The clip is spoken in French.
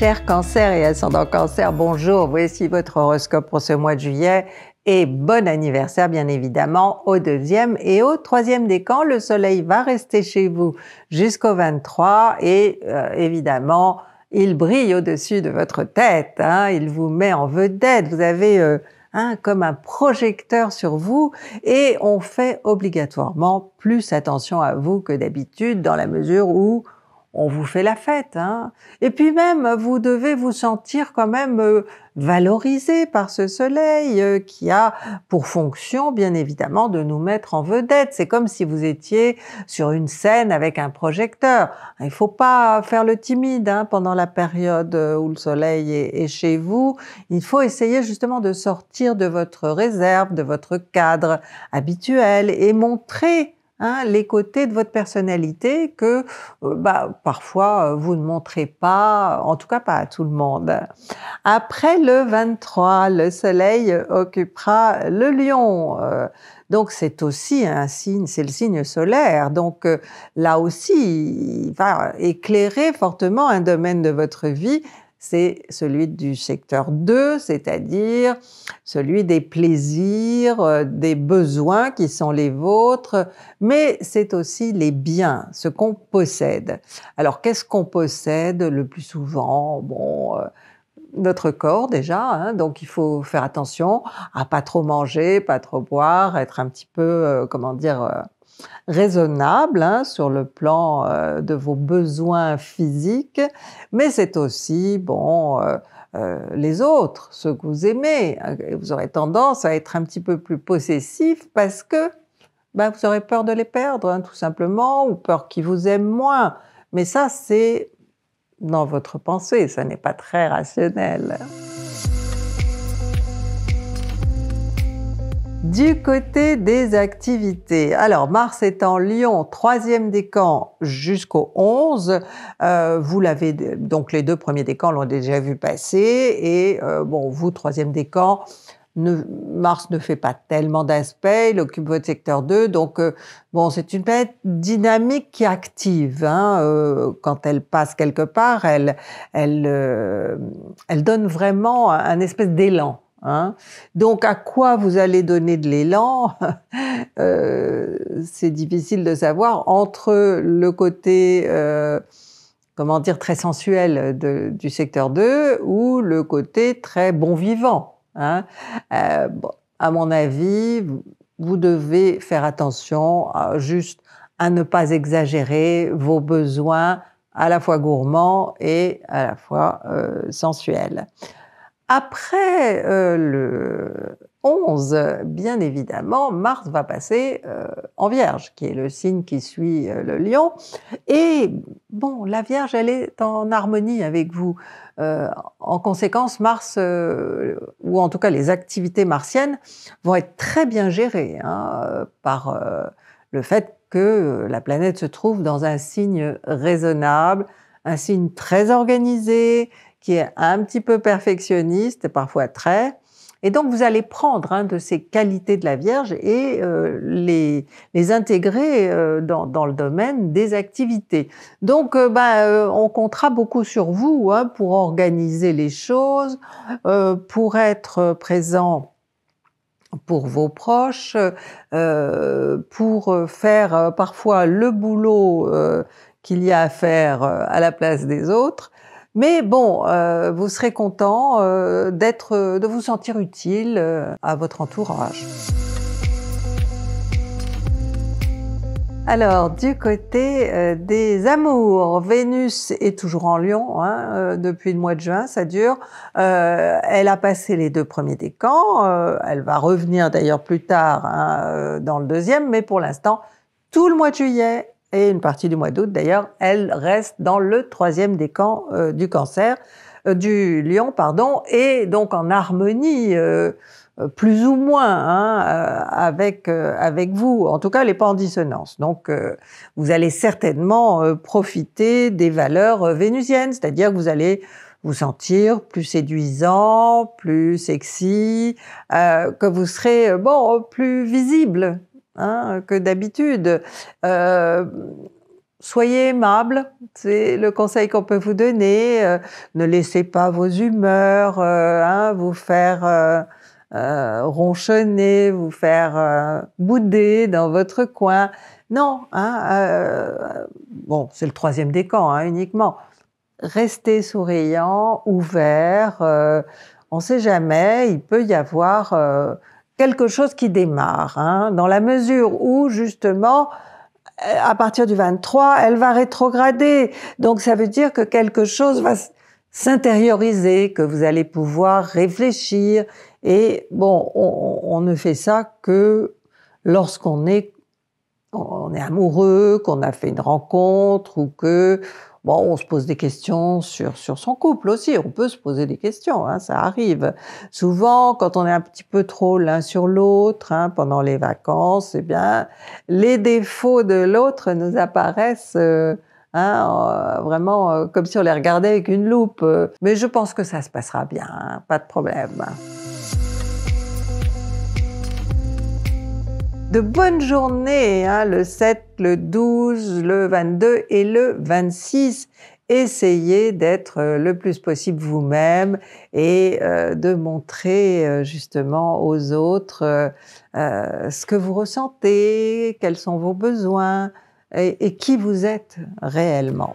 Cher cancer et ascendant cancer, bonjour, voici votre horoscope pour ce mois de juillet et bon anniversaire bien évidemment au deuxième et au troisième décan. Le soleil va rester chez vous jusqu'au 23 et euh, évidemment il brille au-dessus de votre tête, hein. il vous met en vedette, vous avez euh, hein, comme un projecteur sur vous et on fait obligatoirement plus attention à vous que d'habitude dans la mesure où on vous fait la fête. Hein. Et puis même, vous devez vous sentir quand même euh, valorisé par ce soleil euh, qui a pour fonction, bien évidemment, de nous mettre en vedette. C'est comme si vous étiez sur une scène avec un projecteur. Il faut pas faire le timide hein, pendant la période euh, où le soleil est chez vous. Il faut essayer justement de sortir de votre réserve, de votre cadre habituel et montrer Hein, les côtés de votre personnalité que euh, bah, parfois euh, vous ne montrez pas, en tout cas pas à tout le monde. Après le 23, le soleil occupera le lion. Euh, donc c'est aussi un signe, c'est le signe solaire. Donc là aussi, il va éclairer fortement un domaine de votre vie c'est celui du secteur 2, c'est-à-dire celui des plaisirs, euh, des besoins qui sont les vôtres, mais c'est aussi les biens, ce qu'on possède. Alors qu'est-ce qu'on possède le plus souvent Bon, euh, notre corps déjà, hein, donc il faut faire attention à pas trop manger, pas trop boire, être un petit peu, euh, comment dire, raisonnable hein, sur le plan euh, de vos besoins physiques, mais c'est aussi, bon, euh, euh, les autres, ceux que vous aimez. Vous aurez tendance à être un petit peu plus possessif parce que ben, vous aurez peur de les perdre, hein, tout simplement, ou peur qu'ils vous aiment moins. Mais ça, c'est dans votre pensée, ça n'est pas très rationnel. Du côté des activités, alors Mars est en Lion, troisième décan jusqu'au 11. Euh, vous l'avez donc les deux premiers décans l'ont déjà vu passer et euh, bon vous troisième décan. Mars ne fait pas tellement d'aspect, il occupe votre secteur 2, donc euh, bon, c'est une planète dynamique qui active. Hein. quand elle passe quelque part, elle, donne vraiment un espèce d'élan. Hein. Donc à quoi vous allez donner de l'élan euh, C'est difficile de savoir entre le côté euh, comment dire très sensuel du secteur 2 ou le côté très bon vivant. Hein euh, à mon avis, vous devez faire attention juste à ne pas exagérer vos besoins à la fois gourmands et à la fois sensuels. Après euh, le 11, bien évidemment, Mars va passer euh, en Vierge, qui est le signe qui suit euh, le lion. Et bon, la Vierge, elle est en harmonie avec vous. en conséquence, Mars, ou en tout cas les activités martiennes, vont être très bien gérées hein, par le fait que la planète se trouve dans un signe raisonnable, un signe très organisé, qui est un petit peu perfectionniste, parfois très. Et donc vous allez prendre de ces qualités de la Vierge et euh, les, intégrer euh, dans, le domaine des activités. Donc euh, bah, on comptera beaucoup sur vous hein, pour organiser les choses, pour être présent pour vos proches, pour faire parfois le boulot qu'il y a à faire à la place des autres. Mais bon, euh, vous serez content euh, d'être, de vous sentir utile euh, à votre entourage. Alors, du côté des amours, Vénus est toujours en Lyon hein, depuis le mois de juin, ça dure. elle a passé les deux premiers décans, elle va revenir d'ailleurs plus tard hein, dans le deuxième, mais pour l'instant, tout le mois de juillet, et une partie du mois d'août d'ailleurs, elle reste dans le troisième décan euh, du cancer, euh, du lion, pardon, et donc en harmonie euh, plus ou moins hein, avec, avec vous. En tout cas, elle n'est pas en dissonance. Donc, vous allez certainement profiter des valeurs vénusiennes, c'est-à-dire que vous allez vous sentir plus séduisant, plus sexy, que vous serez bon plus visible Hein, que d'habitude. Euh, soyez aimable, c'est le conseil qu'on peut vous donner. Euh, ne laissez pas vos humeurs euh, hein, vous faire ronchonner, vous faire bouder dans votre coin. Non, hein, bon, c'est le troisième décan hein, uniquement. Restez souriant, ouvert. on ne sait jamais, il peut y avoir quelque chose qui démarre, hein, dans la mesure où justement, euh, à partir du 23, elle va rétrograder. Donc ça veut dire que quelque chose va s'intérioriser, que vous allez pouvoir réfléchir. Et bon, on, on ne fait ça que lorsqu'on est on est amoureux, qu'on a fait une rencontre ou que Bon, on se pose des questions sur, son couple aussi. On peut se poser des questions, hein, ça arrive. Souvent, quand on est un petit peu trop l'un sur l'autre, hein, pendant les vacances, eh bien, les défauts de l'autre nous apparaissent euh, hein, euh, vraiment euh, comme si on les regardait avec une loupe. Mais je pense que ça se passera bien, pas de problème. de bonnes journées, hein, le 7, le 12, le 22 et le 26. Essayez d'être euh, le plus possible vous-même et euh, de montrer euh, justement aux autres ce que vous ressentez, quels sont vos besoins et qui vous êtes réellement.